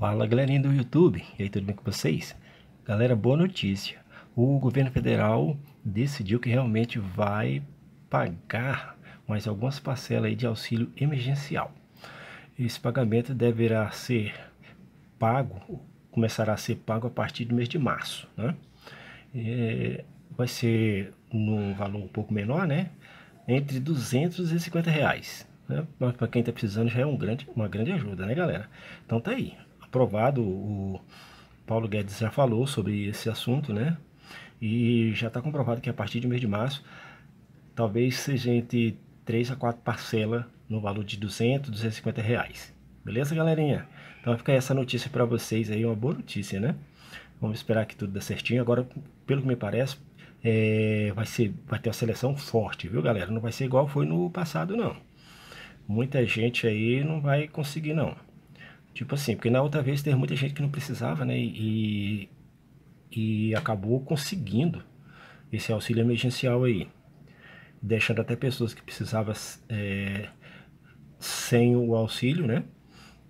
Fala galerinha do YouTube, e aí tudo bem com vocês? Galera, boa notícia, o governo federal decidiu que realmente vai pagar mais algumas parcelas de auxílio emergencial. Esse pagamento deverá ser pago, começará a ser pago a partir do mês de março, né? É, vai ser num valor um pouco menor, né? Entre 250 reais. Né? Mas para quem está precisando já é um grande, uma grande ajuda, né, galera? Então tá aí aprovado, o Paulo Guedes já falou sobre esse assunto, né? E já está comprovado que a partir do mês de março, talvez seja entre 3 a 4 parcelas no valor de 200, 250 reais. Beleza, galerinha? Então fica essa notícia para vocês aí, uma boa notícia, né? Vamos esperar que tudo dê certinho. Agora, pelo que me parece, é, vai, ser, vai ter uma seleção forte, viu, galera? Não vai ser igual foi no passado, não. Muita gente aí não vai conseguir, não. Tipo assim, porque na outra vez teve muita gente que não precisava, né? E, e acabou conseguindo esse auxílio emergencial aí. Deixando até pessoas que precisavam é, sem o auxílio, né?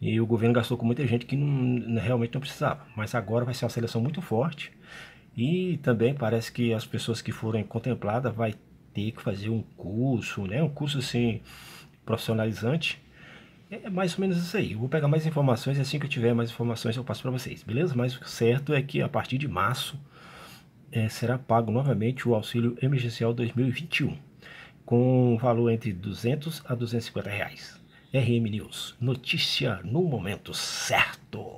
E o governo gastou com muita gente que não, realmente não precisava. Mas agora vai ser uma seleção muito forte. E também parece que as pessoas que forem contempladas vai ter que fazer um curso, né? Um curso assim profissionalizante é, é mais ou menos isso aí. Eu vou pegar mais informações e assim que eu tiver mais informações eu passo para vocês, beleza? Mas o certo é que a partir de março é, será pago novamente o auxílio emergencial 2021, com valor entre 200 a 250 reais. RM News, notícia no momento certo.